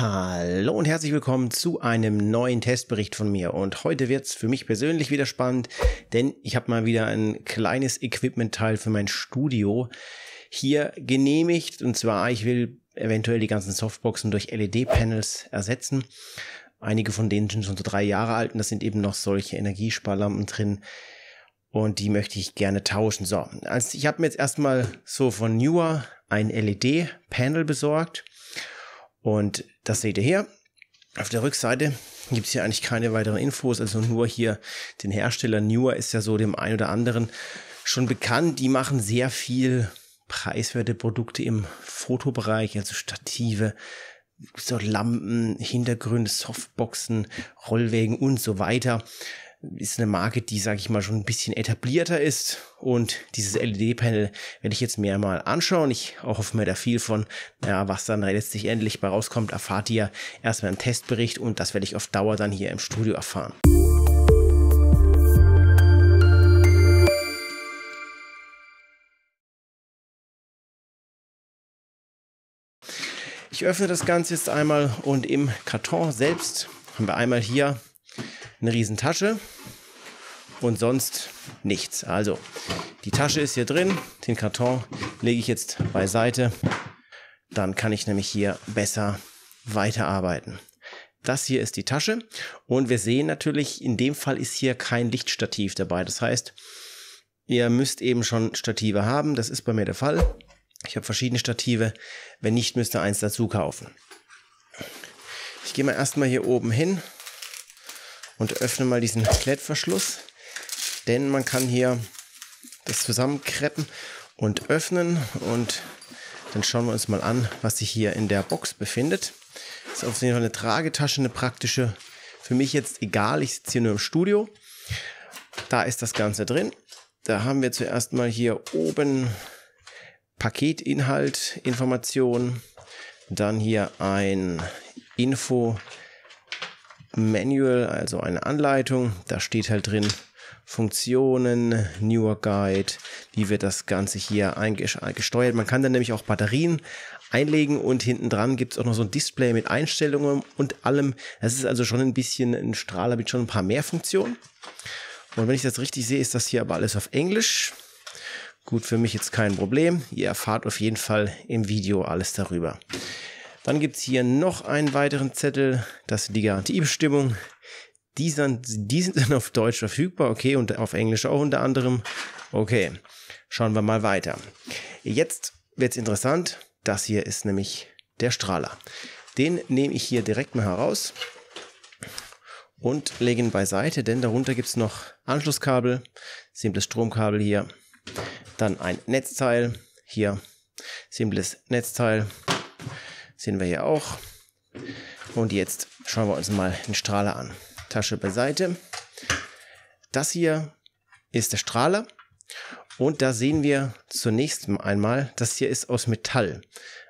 Hallo und herzlich willkommen zu einem neuen Testbericht von mir. Und heute wird es für mich persönlich wieder spannend, denn ich habe mal wieder ein kleines Equipment-Teil für mein Studio hier genehmigt. Und zwar, ich will eventuell die ganzen Softboxen durch LED-Panels ersetzen. Einige von denen sind schon so drei Jahre alt und das sind eben noch solche Energiesparlampen drin, und die möchte ich gerne tauschen. So, also ich habe mir jetzt erstmal so von Newer ein LED-Panel besorgt und das seht ihr hier. Auf der Rückseite gibt es hier eigentlich keine weiteren Infos, also nur hier den Hersteller Newer ist ja so dem einen oder anderen schon bekannt. Die machen sehr viel preiswerte Produkte im Fotobereich, also Stative, so Lampen, Hintergründe, Softboxen, Rollwägen und so weiter ist eine Marke, die, sage ich mal, schon ein bisschen etablierter ist. Und dieses LED-Panel werde ich jetzt mir mal anschauen. Ich hoffe mir da viel von. Naja, was dann letztlich endlich bei rauskommt, erfahrt ihr erstmal im Testbericht und das werde ich auf Dauer dann hier im Studio erfahren. Ich öffne das Ganze jetzt einmal und im Karton selbst haben wir einmal hier eine Riesentasche und sonst nichts. Also, die Tasche ist hier drin, den Karton lege ich jetzt beiseite, dann kann ich nämlich hier besser weiterarbeiten. Das hier ist die Tasche und wir sehen natürlich, in dem Fall ist hier kein Lichtstativ dabei. Das heißt, ihr müsst eben schon Stative haben, das ist bei mir der Fall. Ich habe verschiedene Stative, wenn nicht, müsst ihr eins dazu kaufen. Ich gehe mal erstmal hier oben hin und öffne mal diesen Klettverschluss, denn man kann hier das zusammenkreppen und öffnen und dann schauen wir uns mal an, was sich hier in der Box befindet. Das ist auf jeden Fall eine Tragetasche, eine praktische. Für mich jetzt egal, ich sitze hier nur im Studio. Da ist das Ganze drin. Da haben wir zuerst mal hier oben Paketinhalt, Information, dann hier ein Info Manual, also eine Anleitung. Da steht halt drin Funktionen, Newer Guide, wie wird das Ganze hier gesteuert. Man kann dann nämlich auch Batterien einlegen und hinten dran gibt es auch noch so ein Display mit Einstellungen und allem. Das ist also schon ein bisschen ein Strahler mit schon ein paar mehr Funktionen. Und wenn ich das richtig sehe, ist das hier aber alles auf Englisch. Gut, für mich jetzt kein Problem. Ihr erfahrt auf jeden Fall im Video alles darüber. Dann gibt es hier noch einen weiteren Zettel, das ist die Garantiebestimmung. Die sind, die sind dann auf Deutsch verfügbar, okay, und auf Englisch auch unter anderem. Okay, schauen wir mal weiter. Jetzt wird es interessant. Das hier ist nämlich der Strahler. Den nehme ich hier direkt mal heraus und lege ihn beiseite, denn darunter gibt es noch Anschlusskabel, simples Stromkabel hier, dann ein Netzteil hier, simples Netzteil Sehen wir hier auch. Und jetzt schauen wir uns mal den Strahler an. Tasche beiseite. Das hier ist der Strahler. Und da sehen wir zunächst einmal, das hier ist aus Metall.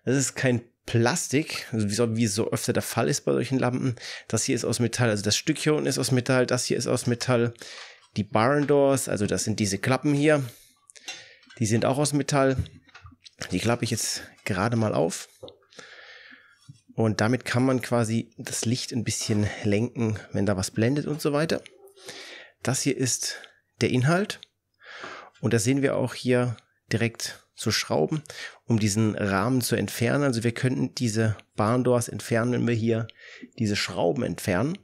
Das ist kein Plastik, also wie so öfter der Fall ist bei solchen Lampen. Das hier ist aus Metall. Also das Stück hier unten ist aus Metall, das hier ist aus Metall. Die Barn Doors, also das sind diese Klappen hier, die sind auch aus Metall. Die klappe ich jetzt gerade mal auf. Und damit kann man quasi das Licht ein bisschen lenken, wenn da was blendet und so weiter. Das hier ist der Inhalt. Und da sehen wir auch hier direkt zu schrauben, um diesen Rahmen zu entfernen. Also wir könnten diese Barndors entfernen, wenn wir hier diese Schrauben entfernen.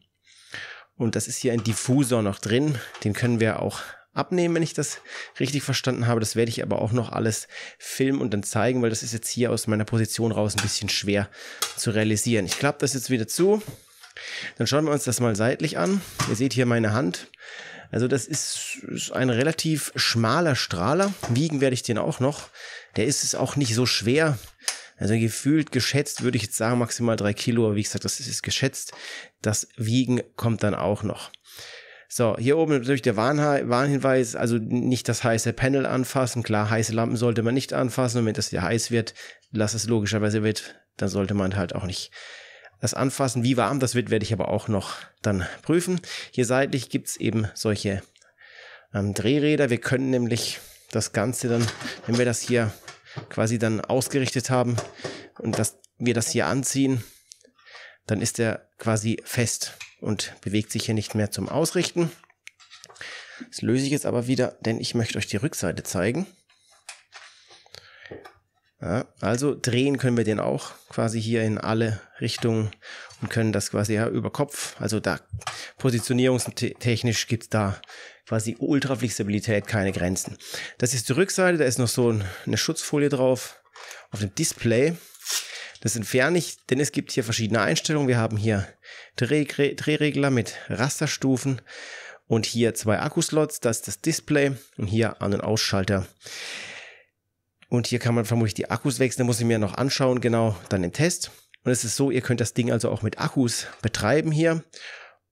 Und das ist hier ein Diffusor noch drin. Den können wir auch abnehmen, wenn ich das richtig verstanden habe. Das werde ich aber auch noch alles filmen und dann zeigen, weil das ist jetzt hier aus meiner Position raus ein bisschen schwer zu realisieren. Ich klappe das jetzt wieder zu. Dann schauen wir uns das mal seitlich an. Ihr seht hier meine Hand. Also das ist, ein relativ schmaler Strahler. Wiegen werde ich den auch noch. Der ist es auch nicht so schwer. Also gefühlt geschätzt würde ich jetzt sagen maximal drei Kilo, aber wie gesagt, das ist geschätzt. Das Wiegen kommt dann auch noch. So, hier oben natürlich der Warnha Warnhinweis, also nicht das heiße Panel anfassen. Klar, heiße Lampen sollte man nicht anfassen und wenn das hier heiß wird, lass es logischerweise wird, dann sollte man halt auch nicht das anfassen. Wie warm das wird, werde ich aber auch noch dann prüfen. Hier seitlich gibt's eben solche ähm, Drehräder. Wir können nämlich das Ganze dann, wenn wir das hier quasi dann ausgerichtet haben und dass wir das hier anziehen, dann ist der quasi fest und bewegt sich hier nicht mehr zum Ausrichten. Das löse ich jetzt aber wieder, denn ich möchte euch die Rückseite zeigen. Ja, also drehen können wir den auch quasi hier in alle Richtungen und können das quasi ja, über Kopf, also da positionierungstechnisch gibt es da quasi Ultraflexibilität, keine Grenzen. Das ist die Rückseite, da ist noch so eine Schutzfolie drauf auf dem Display. Das entferne ich, denn es gibt hier verschiedene Einstellungen. Wir haben hier Dreh Drehregler mit Rasterstufen und hier zwei Akkuslots, das ist das Display und hier An- und Ausschalter. Und hier kann man vermutlich die Akkus wechseln, muss ich mir noch anschauen, genau, dann im Test. Und es ist so, ihr könnt das Ding also auch mit Akkus betreiben hier.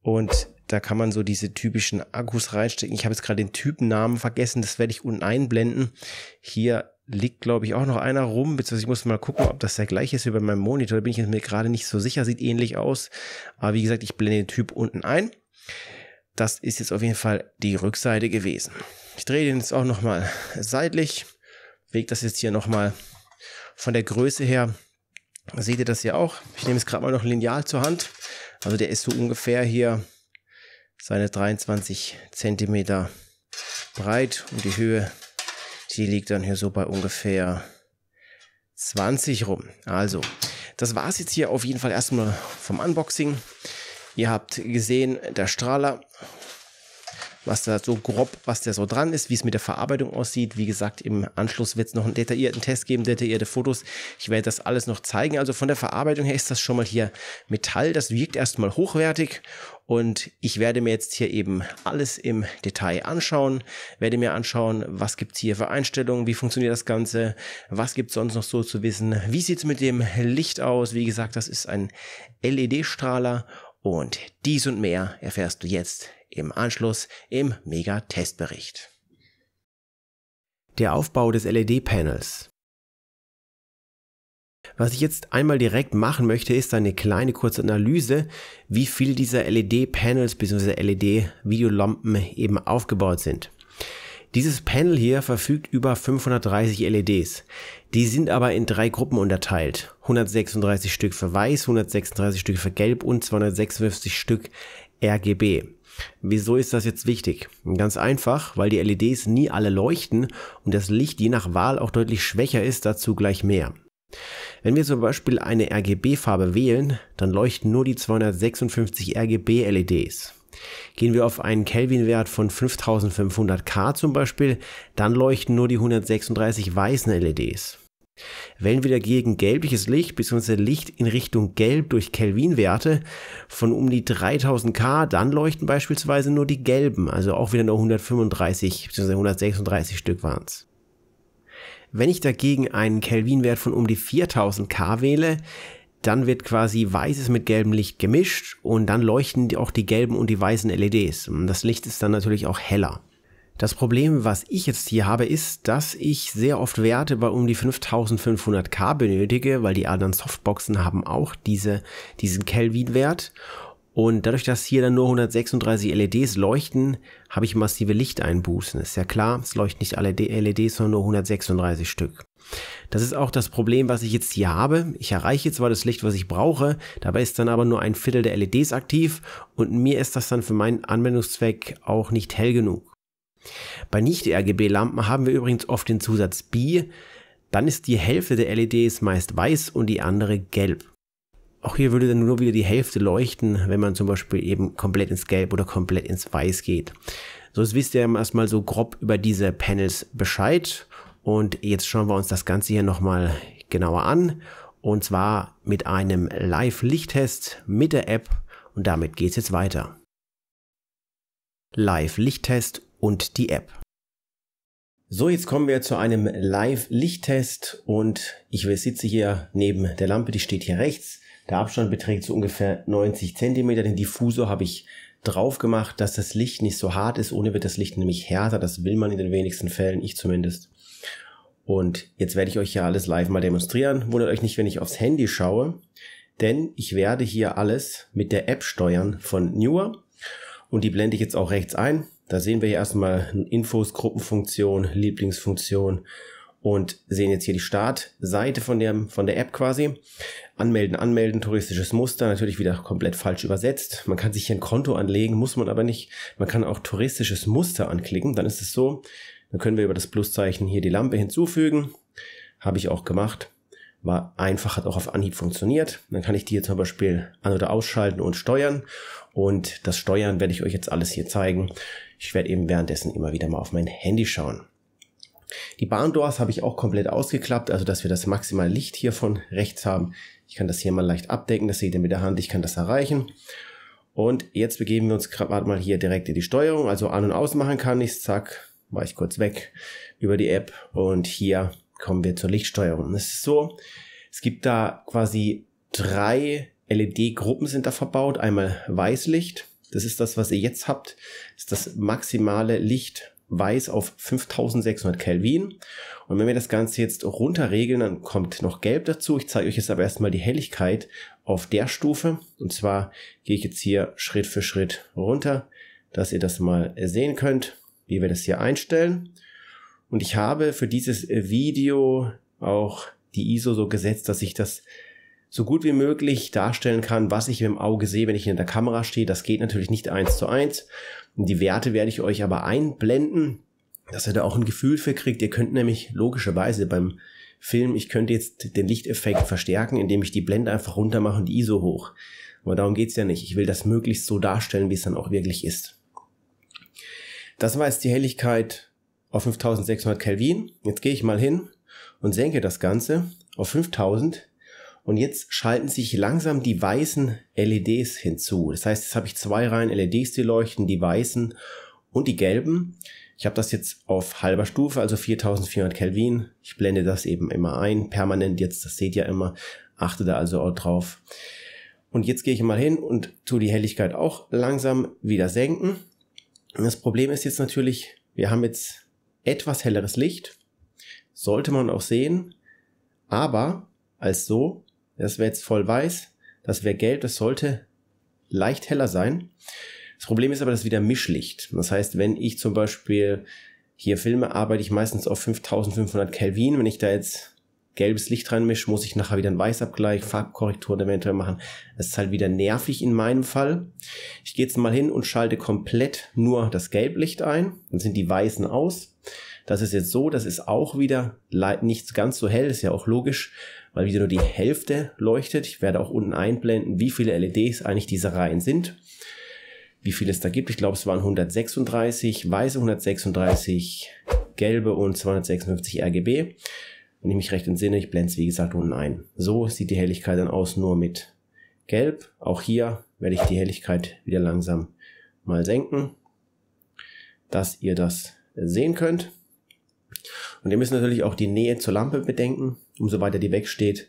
Und da kann man so diese typischen Akkus reinstecken. Ich habe jetzt gerade den Typennamen vergessen, das werde ich unten einblenden. Hier liegt, glaube ich, auch noch einer rum, beziehungsweise ich muss mal gucken, ob das der gleiche ist wie bei meinem Monitor. Da bin ich mir gerade nicht so sicher, sieht ähnlich aus. Aber wie gesagt, ich blende den Typ unten ein. Das ist jetzt auf jeden Fall die Rückseite gewesen. Ich drehe den jetzt auch nochmal seitlich, weg das jetzt hier nochmal von der Größe her. Seht ihr das hier auch? Ich nehme es gerade mal noch ein Lineal zur Hand. Also der ist so ungefähr hier seine 23 Zentimeter breit und die Höhe die liegt dann hier so bei ungefähr 20 rum. Also, das war es jetzt hier auf jeden Fall erstmal vom Unboxing. Ihr habt gesehen, der Strahler was da so grob, was da so dran ist, wie es mit der Verarbeitung aussieht. Wie gesagt, im Anschluss wird es noch einen detaillierten Test geben, detaillierte Fotos. Ich werde das alles noch zeigen. Also von der Verarbeitung her ist das schon mal hier Metall. Das wirkt erstmal hochwertig und ich werde mir jetzt hier eben alles im Detail anschauen, werde mir anschauen, was gibt's hier für Einstellungen, wie funktioniert das Ganze, was gibt's sonst noch so zu wissen, wie sieht's mit dem Licht aus, wie gesagt, das ist ein LED-Strahler und dies und mehr erfährst du jetzt im Anschluss im Mega-Testbericht. Der Aufbau des LED-Panels. Was ich jetzt einmal direkt machen möchte, ist eine kleine kurze Analyse, wie viele dieser LED-Panels bzw. LED-Videolampen eben aufgebaut sind. Dieses Panel hier verfügt über 530 LEDs. Die sind aber in drei Gruppen unterteilt. 136 Stück für weiß, 136 Stück für gelb und 256 Stück RGB. Wieso ist das jetzt wichtig? Ganz einfach, weil die LEDs nie alle leuchten und das Licht je nach Wahl auch deutlich schwächer ist, dazu gleich mehr. Wenn wir zum Beispiel eine RGB-Farbe wählen, dann leuchten nur die 256 RGB-LEDs. Gehen wir auf einen Kelvin-Wert von 5500 K zum Beispiel, dann leuchten nur die 136 weißen LEDs. Wählen wir dagegen gelbliches Licht bzw. Licht in Richtung Gelb durch Kelvin-Werte von um die 3000 K, dann leuchten beispielsweise nur die gelben, also auch wieder nur 135 bzw. 136 Stück waren es. Wenn ich dagegen einen Kelvin-Wert von um die 4000 K wähle, dann wird quasi weißes mit gelbem Licht gemischt und dann leuchten auch die gelben und die weißen LEDs. Das Licht ist dann natürlich auch heller. Das Problem, was ich jetzt hier habe, ist, dass ich sehr oft Werte bei um die 5500K benötige, weil die anderen Softboxen haben auch diese, diesen Kelvin-Wert. Und dadurch, dass hier dann nur 136 LEDs leuchten, habe ich massive Lichteinbußen. Ist ja klar, es leuchten nicht alle LEDs, sondern nur 136 Stück. Das ist auch das Problem, was ich jetzt hier habe. Ich erreiche zwar das Licht, was ich brauche, dabei ist dann aber nur ein Viertel der LEDs aktiv und mir ist das dann für meinen Anwendungszweck auch nicht hell genug. Bei Nicht-RGB-Lampen haben wir übrigens oft den Zusatz B, dann ist die Hälfte der LEDs meist weiß und die andere gelb. Auch hier würde dann nur wieder die Hälfte leuchten, wenn man zum Beispiel eben komplett ins Gelb oder komplett ins Weiß geht. So, jetzt wisst ihr erstmal so grob über diese Panels Bescheid. Und jetzt schauen wir uns das Ganze hier nochmal genauer an. Und zwar mit einem Live-Lichttest mit der App. Und damit geht es jetzt weiter. Live-Lichttest und die App. So, jetzt kommen wir zu einem Live-Lichttest und ich sitze hier neben der Lampe, die steht hier rechts. Der Abstand beträgt so ungefähr 90 Zentimeter. Den Diffusor habe ich drauf gemacht, dass das Licht nicht so hart ist. Ohne wird das Licht nämlich härter. Das will man in den wenigsten Fällen, ich zumindest. Und jetzt werde ich euch hier alles live mal demonstrieren. Wundert euch nicht, wenn ich aufs Handy schaue, denn ich werde hier alles mit der App steuern von Newer. Und die blende ich jetzt auch rechts ein. Da sehen wir hier erstmal Infos, Gruppenfunktion, Lieblingsfunktion und sehen jetzt hier die Startseite von der, von der App quasi. Anmelden, anmelden, touristisches Muster, natürlich wieder komplett falsch übersetzt. Man kann sich hier ein Konto anlegen, muss man aber nicht. Man kann auch touristisches Muster anklicken, dann ist es so, dann können wir über das Pluszeichen hier die Lampe hinzufügen. Habe ich auch gemacht. War einfach, hat auch auf Anhieb funktioniert. Dann kann ich die hier zum Beispiel an- oder ausschalten und steuern. Und das Steuern werde ich euch jetzt alles hier zeigen. Ich werde eben währenddessen immer wieder mal auf mein Handy schauen. Die Bahndoors habe ich auch komplett ausgeklappt, also dass wir das maximale Licht hier von rechts haben. Ich kann das hier mal leicht abdecken, das seht ihr mit der Hand, ich kann das erreichen. Und jetzt begeben wir uns gerade mal hier direkt in die Steuerung, also an- und ausmachen kann ich, zack, war ich kurz weg über die App und hier kommen wir zur Lichtsteuerung. Es ist so, es gibt da quasi drei LED-Gruppen sind da verbaut. Einmal Weißlicht, das ist das, was ihr jetzt habt, das ist das maximale Licht weiß auf 5600 Kelvin. Und wenn wir das Ganze jetzt runterregeln, dann kommt noch Gelb dazu. Ich zeige euch jetzt aber erstmal die Helligkeit auf der Stufe. Und zwar gehe ich jetzt hier Schritt für Schritt runter, dass ihr das mal sehen könnt, wie wir das hier einstellen. Und ich habe für dieses Video auch die ISO so gesetzt, dass ich das so gut wie möglich darstellen kann, was ich im Auge sehe, wenn ich in der Kamera stehe. Das geht natürlich nicht eins zu eins. Die Werte werde ich euch aber einblenden, dass ihr da auch ein Gefühl für kriegt. Ihr könnt nämlich logischerweise beim Film, ich könnte jetzt den Lichteffekt verstärken, indem ich die Blende einfach runter mache und die ISO hoch. Aber darum geht's ja nicht. Ich will das möglichst so darstellen, wie es dann auch wirklich ist. Das war jetzt die Helligkeit auf 5600 Kelvin. Jetzt gehe ich mal hin und senke das Ganze auf 5000 und jetzt schalten sich langsam die weißen LEDs hinzu. Das heißt, jetzt habe ich zwei Reihen LEDs, die leuchten, die weißen und die gelben. Ich habe das jetzt auf halber Stufe, also 4400 Kelvin. Ich blende das eben immer ein, permanent jetzt, das seht ihr immer. Achte da also auch drauf. Und jetzt gehe ich mal hin und tue die Helligkeit auch langsam wieder senken. Und das Problem ist jetzt natürlich, wir haben jetzt etwas helleres Licht. Sollte man auch sehen. Aber als so das wäre jetzt voll weiß. Das wäre gelb. Das sollte leicht heller sein. Das Problem ist aber, dass wieder Mischlicht. Das heißt, wenn ich zum Beispiel hier filme, arbeite ich meistens auf 5500 Kelvin. Wenn ich da jetzt gelbes Licht reinmische, muss ich nachher wieder einen Weißabgleich, Farbkorrektur eventuell machen. Das ist halt wieder nervig in meinem Fall. Ich gehe jetzt mal hin und schalte komplett nur das Gelblicht ein. Dann sind die Weißen aus. Das ist jetzt so, das ist auch wieder nicht ganz so hell, ist ja auch logisch, weil wieder nur die Hälfte leuchtet. Ich werde auch unten einblenden, wie viele LEDs eigentlich diese Reihen sind, wie viele es da gibt. Ich glaube, es waren 136, weiße 136, gelbe und 256 RGB. Wenn ich mich recht entsinne, ich blende es wie gesagt unten ein. So sieht die Helligkeit dann aus, nur mit gelb. Auch hier werde ich die Helligkeit wieder langsam mal senken, dass ihr das sehen könnt. Und ihr müsst natürlich auch die Nähe zur Lampe bedenken. Umso weiter die wegsteht,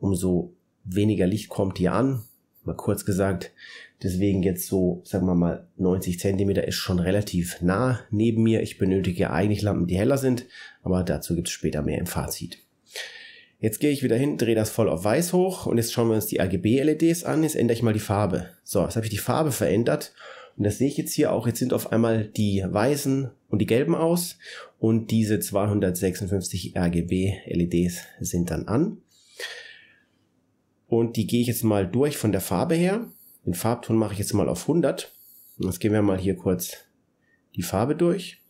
umso weniger Licht kommt hier an. Mal kurz gesagt. Deswegen jetzt so, sagen wir mal, 90 cm ist schon relativ nah neben mir. Ich benötige eigentlich Lampen, die heller sind, aber dazu gibt es später mehr im Fazit. Jetzt gehe ich wieder hin, drehe das voll auf weiß hoch und jetzt schauen wir uns die RGB-LEDs an. Jetzt ändere ich mal die Farbe. So, jetzt habe ich die Farbe verändert und das sehe ich jetzt hier auch. Jetzt sind auf einmal die weißen und die gelben aus und diese 256 RGB LEDs sind dann an. Und die gehe ich jetzt mal durch von der Farbe her. Den Farbton mache ich jetzt mal auf 100. Jetzt gehen wir mal hier kurz die Farbe durch.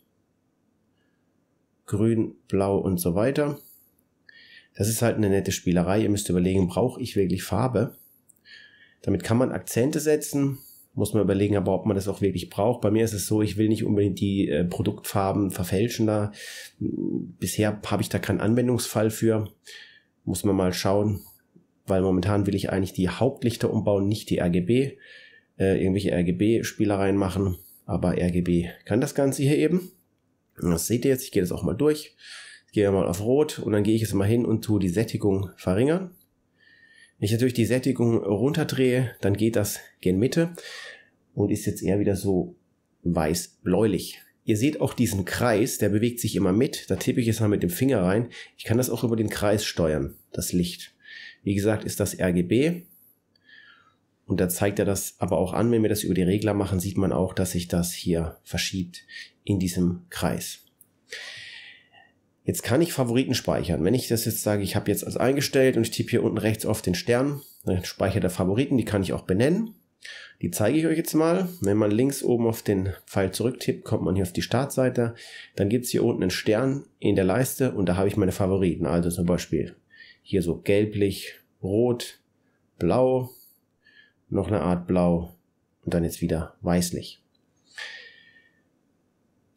Grün, Blau und so weiter. Das ist halt eine nette Spielerei. Ihr müsst überlegen, brauche ich wirklich Farbe? Damit kann man Akzente setzen muss man überlegen, aber ob man das auch wirklich braucht. Bei mir ist es so, ich will nicht unbedingt die äh, Produktfarben verfälschen da. Bisher habe ich da keinen Anwendungsfall für. Muss man mal schauen, weil momentan will ich eigentlich die Hauptlichter umbauen, nicht die RGB. Äh, irgendwelche RGB-Spielereien machen, aber RGB kann das Ganze hier eben. Und das seht ihr jetzt, ich gehe das auch mal durch. gehe mal auf Rot und dann gehe ich jetzt mal hin und tue die Sättigung verringern. Wenn ich natürlich die Sättigung runterdrehe, dann geht das gen Mitte und ist jetzt eher wieder so weiß-bläulich. Ihr seht auch diesen Kreis, der bewegt sich immer mit. Da tippe ich jetzt mal mit dem Finger rein. Ich kann das auch über den Kreis steuern, das Licht. Wie gesagt, ist das RGB. Und da zeigt er das aber auch an. Wenn wir das über die Regler machen, sieht man auch, dass sich das hier verschiebt in diesem Kreis. Jetzt kann ich Favoriten speichern. Wenn ich das jetzt sage, ich habe jetzt als eingestellt und ich tippe hier unten rechts auf den Stern, dann speichert der Favoriten, die kann ich auch benennen. Die zeige ich euch jetzt mal. Wenn man links oben auf den Pfeil zurücktippt, kommt man hier auf die Startseite. Dann gibt es hier unten einen Stern in der Leiste und da habe ich meine Favoriten. Also zum Beispiel hier so gelblich, rot, blau, noch eine Art blau und dann jetzt wieder weißlich.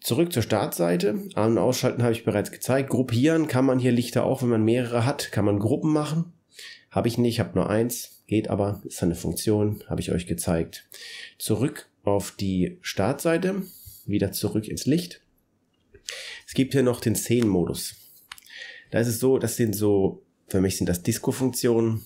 Zurück zur Startseite. An- und ausschalten habe ich bereits gezeigt. Gruppieren kann man hier Lichter auch, wenn man mehrere hat, kann man Gruppen machen. Habe ich nicht, habe nur eins. Geht aber, ist eine Funktion, habe ich euch gezeigt. Zurück auf die Startseite, wieder zurück ins Licht. Es gibt hier noch den Szenenmodus. Da ist es so, das sind so, für mich sind das Disco-Funktionen.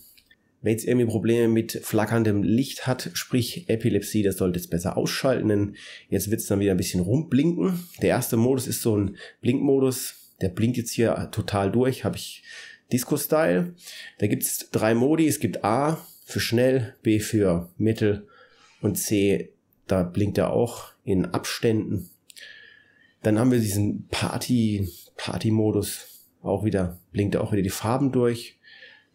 Wer jetzt irgendwie Probleme mit flackerndem Licht hat, sprich Epilepsie, das sollte es besser ausschalten, denn jetzt wird es dann wieder ein bisschen rumblinken. Der erste Modus ist so ein Blinkmodus, der blinkt jetzt hier total durch, habe ich Disco-Style. Da gibt es drei Modi, es gibt A für schnell, B für mittel und C, da blinkt er auch in Abständen. Dann haben wir diesen Party, Party-Modus, auch wieder, blinkt er auch wieder die Farben durch.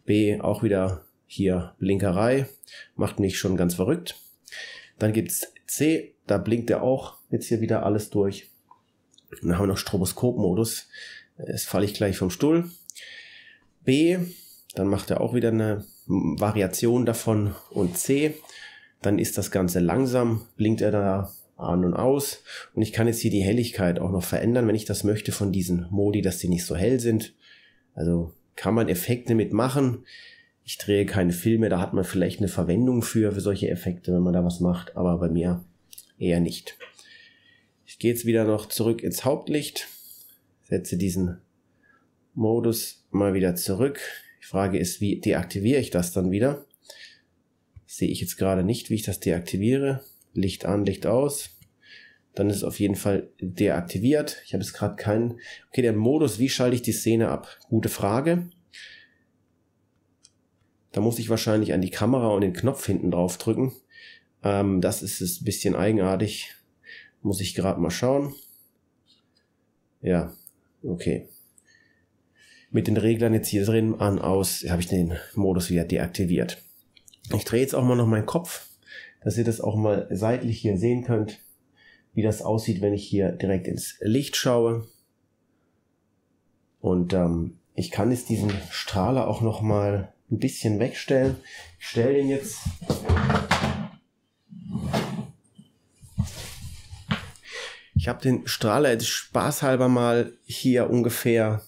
B auch wieder hier Blinkerei, macht mich schon ganz verrückt. Dann gibt's C, da blinkt er auch jetzt hier wieder alles durch. dann haben wir noch Stroboskop-Modus. Jetzt falle ich gleich vom Stuhl. B, dann macht er auch wieder eine Variation davon. Und C, dann ist das Ganze langsam, blinkt er da an und aus. Und ich kann jetzt hier die Helligkeit auch noch verändern, wenn ich das möchte von diesen Modi, dass die nicht so hell sind. Also kann man Effekte mitmachen ich drehe keine Filme, da hat man vielleicht eine Verwendung für, für solche Effekte, wenn man da was macht, aber bei mir eher nicht. Ich gehe jetzt wieder noch zurück ins Hauptlicht, setze diesen Modus mal wieder zurück. Die Frage ist, wie deaktiviere ich das dann wieder? Das sehe ich jetzt gerade nicht, wie ich das deaktiviere. Licht an, Licht aus. Dann ist es auf jeden Fall deaktiviert. Ich habe jetzt gerade keinen. Okay, der Modus, wie schalte ich die Szene ab? Gute Frage. Da muss ich wahrscheinlich an die Kamera und den Knopf hinten drauf drücken. Ähm, das ist ein bisschen eigenartig. Muss ich gerade mal schauen. Ja, okay. Mit den Reglern jetzt hier drin an, aus, habe ich den Modus wieder deaktiviert. Ich drehe jetzt auch mal noch meinen Kopf, dass ihr das auch mal seitlich hier sehen könnt, wie das aussieht, wenn ich hier direkt ins Licht schaue. Und ähm, ich kann jetzt diesen Strahler auch noch mal ein bisschen wegstellen. Ich stelle den jetzt. Ich habe den Strahler jetzt spaßhalber mal hier ungefähr,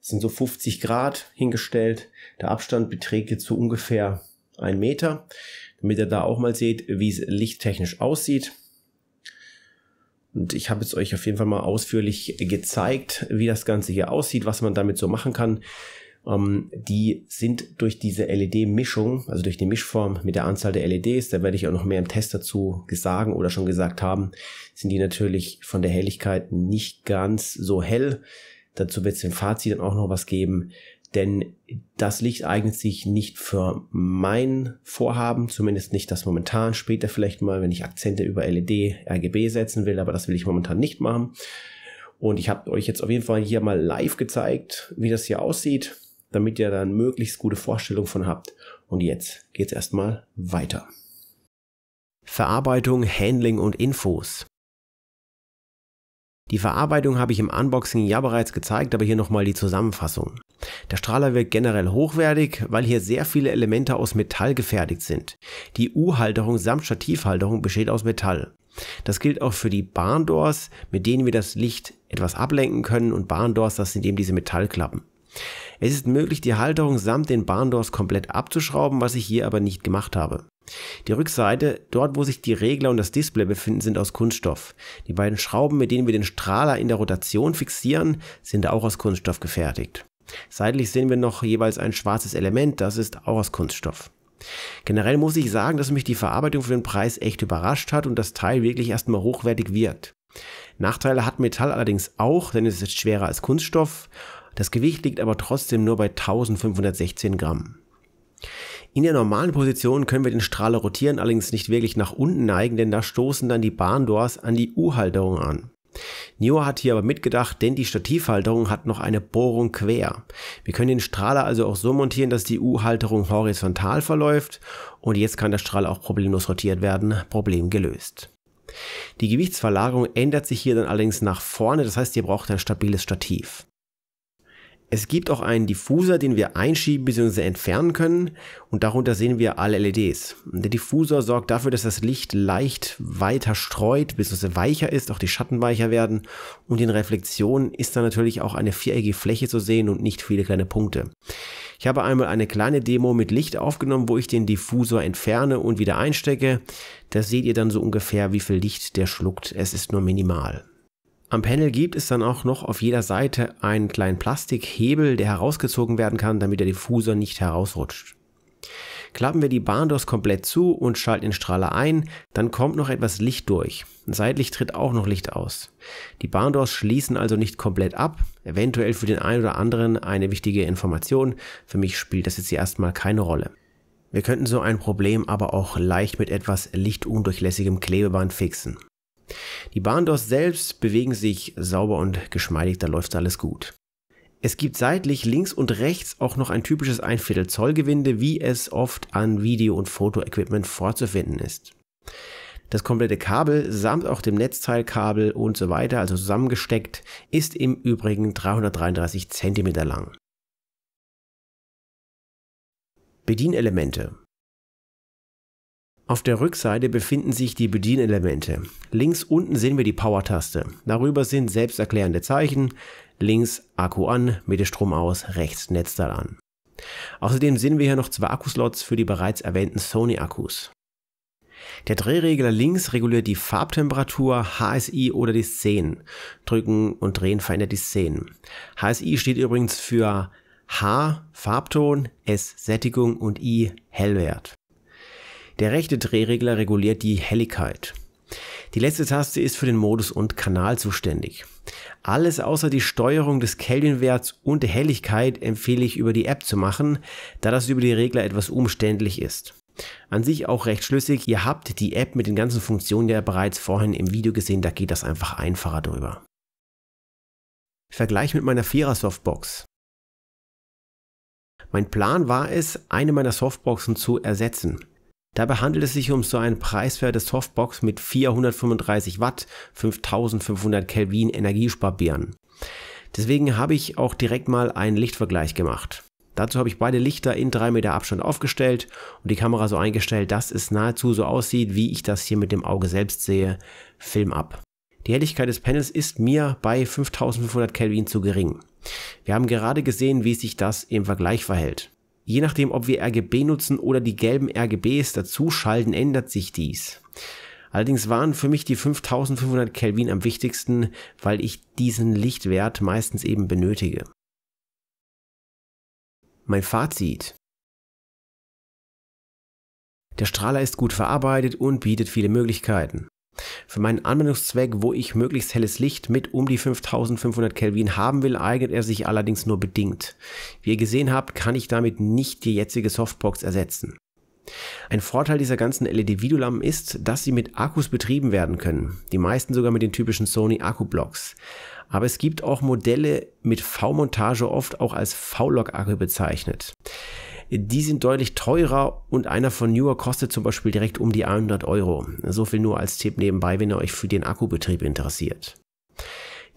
sind so 50 Grad hingestellt. Der Abstand beträgt jetzt so ungefähr einen Meter, damit ihr da auch mal seht, wie es lichttechnisch aussieht. Und ich habe jetzt euch auf jeden Fall mal ausführlich gezeigt, wie das Ganze hier aussieht, was man damit so machen kann. Ähm, die sind durch diese LED-Mischung, also durch die Mischform mit der Anzahl der LEDs, da werde ich auch noch mehr im Test dazu sagen oder schon gesagt haben, sind die natürlich von der Helligkeit nicht ganz so hell. Dazu wird es im Fazit dann auch noch was geben denn das Licht eignet sich nicht für mein Vorhaben, zumindest nicht das momentan, später vielleicht mal, wenn ich Akzente über LED, RGB setzen will, aber das will ich momentan nicht machen. Und ich habe euch jetzt auf jeden Fall hier mal live gezeigt, wie das hier aussieht damit ihr dann möglichst gute Vorstellung von habt. Und jetzt geht's erstmal weiter. Verarbeitung, Handling und Infos. Die Verarbeitung habe ich im Unboxing ja bereits gezeigt, aber hier nochmal die Zusammenfassung. Der Strahler wirkt generell hochwertig, weil hier sehr viele Elemente aus Metall gefertigt sind. Die U-Halterung samt Stativhalterung besteht aus Metall. Das gilt auch für die Barndors, mit denen wir das Licht etwas ablenken können und Barndors, das sind eben diese Metallklappen. Es ist möglich, die Halterung samt den Barndoors komplett abzuschrauben, was ich hier aber nicht gemacht habe. Die Rückseite, dort wo sich die Regler und das Display befinden, sind aus Kunststoff. Die beiden Schrauben, mit denen wir den Strahler in der Rotation fixieren, sind auch aus Kunststoff gefertigt. Seitlich sehen wir noch jeweils ein schwarzes Element, das ist auch aus Kunststoff. Generell muss ich sagen, dass mich die Verarbeitung für den Preis echt überrascht hat und das Teil wirklich erstmal hochwertig wirkt. Nachteile hat Metall allerdings auch, denn es ist schwerer als Kunststoff das Gewicht liegt aber trotzdem nur bei 1516 Gramm. In der normalen Position können wir den Strahler rotieren, allerdings nicht wirklich nach unten neigen, denn da stoßen dann die Bahndors an die U-Halterung an. Neo hat hier aber mitgedacht, denn die Stativhalterung hat noch eine Bohrung quer. Wir können den Strahler also auch so montieren, dass die U-Halterung horizontal verläuft und jetzt kann der Strahler auch problemlos rotiert werden, Problem gelöst. Die Gewichtsverlagerung ändert sich hier dann allerdings nach vorne, das heißt ihr braucht ein stabiles Stativ. Es gibt auch einen Diffuser, den wir einschieben bzw. entfernen können und darunter sehen wir alle LEDs. Der Diffuser sorgt dafür, dass das Licht leicht weiter streut bzw. weicher ist, auch die Schatten weicher werden und in Reflexionen ist dann natürlich auch eine viereckige Fläche zu sehen und nicht viele kleine Punkte. Ich habe einmal eine kleine Demo mit Licht aufgenommen, wo ich den Diffusor entferne und wieder einstecke. Da seht ihr dann so ungefähr, wie viel Licht der schluckt. Es ist nur minimal. Am Panel gibt es dann auch noch auf jeder Seite einen kleinen Plastikhebel, der herausgezogen werden kann, damit der Diffuser nicht herausrutscht. Klappen wir die Bahndose komplett zu und schalten den Strahler ein, dann kommt noch etwas Licht durch. Seitlich tritt auch noch Licht aus. Die Bahndose schließen also nicht komplett ab, eventuell für den einen oder anderen eine wichtige Information. Für mich spielt das jetzt hier erstmal keine Rolle. Wir könnten so ein Problem aber auch leicht mit etwas lichtundurchlässigem Klebeband fixen. Die Bahndoors selbst bewegen sich sauber und geschmeidig, da läuft alles gut. Es gibt seitlich links und rechts auch noch ein typisches Einviertel Zollgewinde, wie es oft an Video- und Fotoequipment vorzufinden ist. Das komplette Kabel samt auch dem Netzteilkabel und so weiter, also zusammengesteckt, ist im Übrigen 333 cm lang. Bedienelemente. Auf der Rückseite befinden sich die Bedienelemente. Links unten sehen wir die Power-Taste. Darüber sind selbsterklärende Zeichen. Links Akku an, Mitte Strom aus, rechts Netzteil an. Außerdem sehen wir hier noch zwei Akkuslots für die bereits erwähnten Sony-Akkus. Der Drehregler links reguliert die Farbtemperatur, HSI oder die Szenen. Drücken und drehen verändert die Szenen. HSI steht übrigens für H Farbton, S Sättigung und I Hellwert. Der rechte Drehregler reguliert die Helligkeit. Die letzte Taste ist für den Modus und Kanal zuständig. Alles außer die Steuerung des Kelvinwerts und der Helligkeit empfehle ich über die App zu machen, da das über die Regler etwas umständlich ist. An sich auch recht schlüssig, ihr habt die App mit den ganzen Funktionen ja bereits vorhin im Video gesehen, da geht das einfach einfacher drüber. Vergleich mit meiner Vierer Softbox. Mein Plan war es, eine meiner Softboxen zu ersetzen. Dabei handelt es sich um so ein preiswertes Softbox mit 435 Watt, 5500 Kelvin Energiesparbeeren. Deswegen habe ich auch direkt mal einen Lichtvergleich gemacht. Dazu habe ich beide Lichter in 3 Meter Abstand aufgestellt und die Kamera so eingestellt, dass es nahezu so aussieht, wie ich das hier mit dem Auge selbst sehe. Film ab. Die Helligkeit des Panels ist mir bei 5500 Kelvin zu gering. Wir haben gerade gesehen, wie sich das im Vergleich verhält. Je nachdem, ob wir RGB nutzen oder die gelben RGBs dazuschalten, ändert sich dies. Allerdings waren für mich die 5500 Kelvin am wichtigsten, weil ich diesen Lichtwert meistens eben benötige. Mein Fazit. Der Strahler ist gut verarbeitet und bietet viele Möglichkeiten. Für meinen Anwendungszweck, wo ich möglichst helles Licht mit um die 5500 Kelvin haben will, eignet er sich allerdings nur bedingt. Wie ihr gesehen habt, kann ich damit nicht die jetzige Softbox ersetzen. Ein Vorteil dieser ganzen LED-Videolampen ist, dass sie mit Akkus betrieben werden können. Die meisten sogar mit den typischen Sony Akkublocks. Aber es gibt auch Modelle mit V-Montage oft auch als V-Log-Akku bezeichnet die sind deutlich teurer und einer von Newer kostet zum Beispiel direkt um die 100 Euro. So viel nur als Tipp nebenbei, wenn ihr euch für den Akkubetrieb interessiert.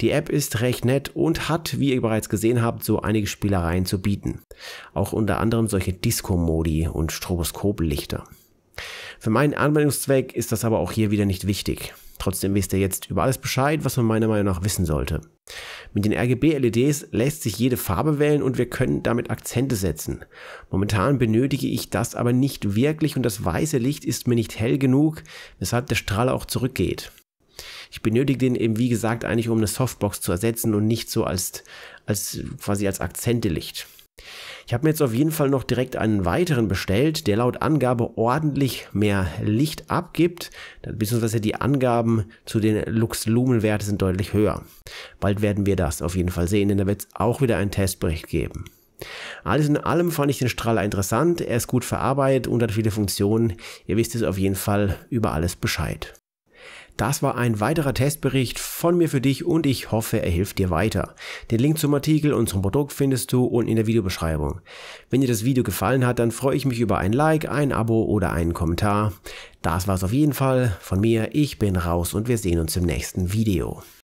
Die App ist recht nett und hat, wie ihr bereits gesehen habt, so einige Spielereien zu bieten. Auch unter anderem solche Disco-Modi und Stroboskoplichter. Für meinen Anwendungszweck ist das aber auch hier wieder nicht wichtig. Trotzdem wisst ihr jetzt über alles Bescheid, was man meiner Meinung nach wissen sollte. Mit den RGB-LEDs lässt sich jede Farbe wählen und wir können damit Akzente setzen. Momentan benötige ich das aber nicht wirklich und das weiße Licht ist mir nicht hell genug, weshalb der Strahler auch zurückgeht. Ich benötige den eben wie gesagt eigentlich, um eine Softbox zu ersetzen und nicht so als, als quasi als Akzentelicht. Ich habe mir jetzt auf jeden Fall noch direkt einen weiteren bestellt, der laut Angabe ordentlich mehr Licht abgibt, beziehungsweise die Angaben zu den Lux-Lumen-Werte sind deutlich höher. Bald werden wir das auf jeden Fall sehen, denn da wird es auch wieder einen Testbericht geben. Alles in allem fand ich den Strahler interessant, er ist gut verarbeitet und hat viele Funktionen. Ihr wisst es auf jeden Fall über alles Bescheid. Das war ein weiterer Testbericht von mir für dich und ich hoffe, er hilft dir weiter. Den Link zum Artikel und zum Produkt findest du unten in der Videobeschreibung. Wenn dir das Video gefallen hat, dann freue ich mich über ein Like, ein Abo oder einen Kommentar. Das war's auf jeden Fall von mir. Ich bin raus und wir sehen uns im nächsten Video.